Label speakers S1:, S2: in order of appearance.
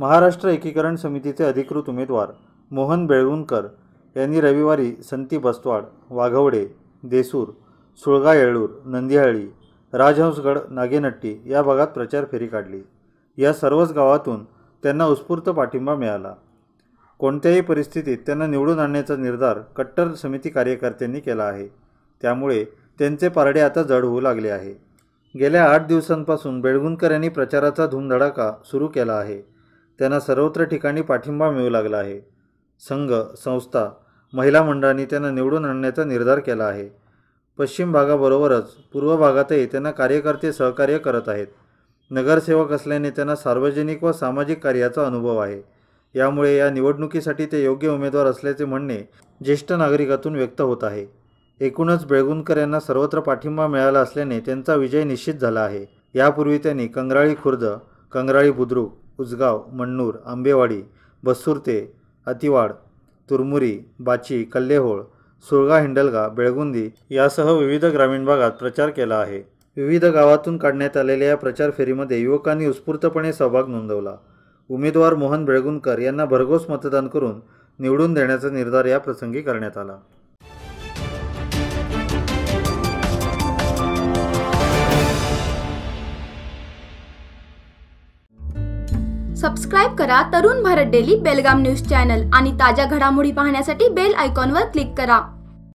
S1: महाराष्ट्र एकीकरण समितीचे अधिकृत उमेदवार मोहन बेळगुणकर यांनी रविवारी संती बस्तवाड वाघवडे देसूर सुळगा येळूर नंदियाळी राजहंसगड नागेनट्टी या भागात प्रचार फेरी काढली या सर्वच गावातून त्यांना उत्स्फूर्त पाठिंबा मिळाला कोणत्याही परिस्थितीत त्यांना निवडून आणण्याचा निर्धार कट्टर समिती कार्यकर्त्यांनी केला आहे त्यामुळे त्यांचे पारडे आता जड होऊ लागले आहे गेल्या आठ दिवसांपासून बेळगुणकर यांनी प्रचाराचा धुमधडाका सुरू केला आहे त्यांना सर्वत्र ठिकाणी पाठिंबा मिळू लागला आहे संघ संस्था महिला मंडळांनी त्यांना निवडून आणण्याचा निर्धार केला आहे पश्चिम भागाबरोबरच पूर्व भागातही त्यांना कार्यकर्ते सहकार्य करत आहेत नगरसेवक असल्याने त्यांना सार्वजनिक व सामाजिक कार्याचा अनुभव आहे यामुळे या निवडणुकीसाठी ते योग्य उमेदवार असल्याचे म्हणणे ज्येष्ठ नागरिकातून व्यक्त होत आहे एकूणच बेळगुणकर यांना सर्वत्र पाठिंबा मिळाला असल्याने त्यांचा विजय निश्चित झाला आहे यापूर्वी त्यांनी कंगराळी खुर्द कंगराळी बुद्रुक उजगाव मन्नूर आंबेवाडी बसुर्ते अतिवाड तुरमुरी बाची कल्लेहोळ सुळगा हिंडलगा बेळगुंदी यासह विविध ग्रामीण भागात प्रचार केला आहे विविध गावातून काढण्यात आलेल्या या प्रचार फेरीमध्ये युवकांनी उत्स्फूर्तपणे सहभाग नोंदवला उमेदवार मोहन बेळगुंदकर यांना भरघोस मतदान करून निवडून देण्याचा निर्धार याप्रसंगी करण्यात आला सबस्क्राईब करा Tarun Bharat daily Belgaum news channel आणि ताज्या घडामोडी पाहण्यासाठी बेल आयकॉनवर क्लिक करा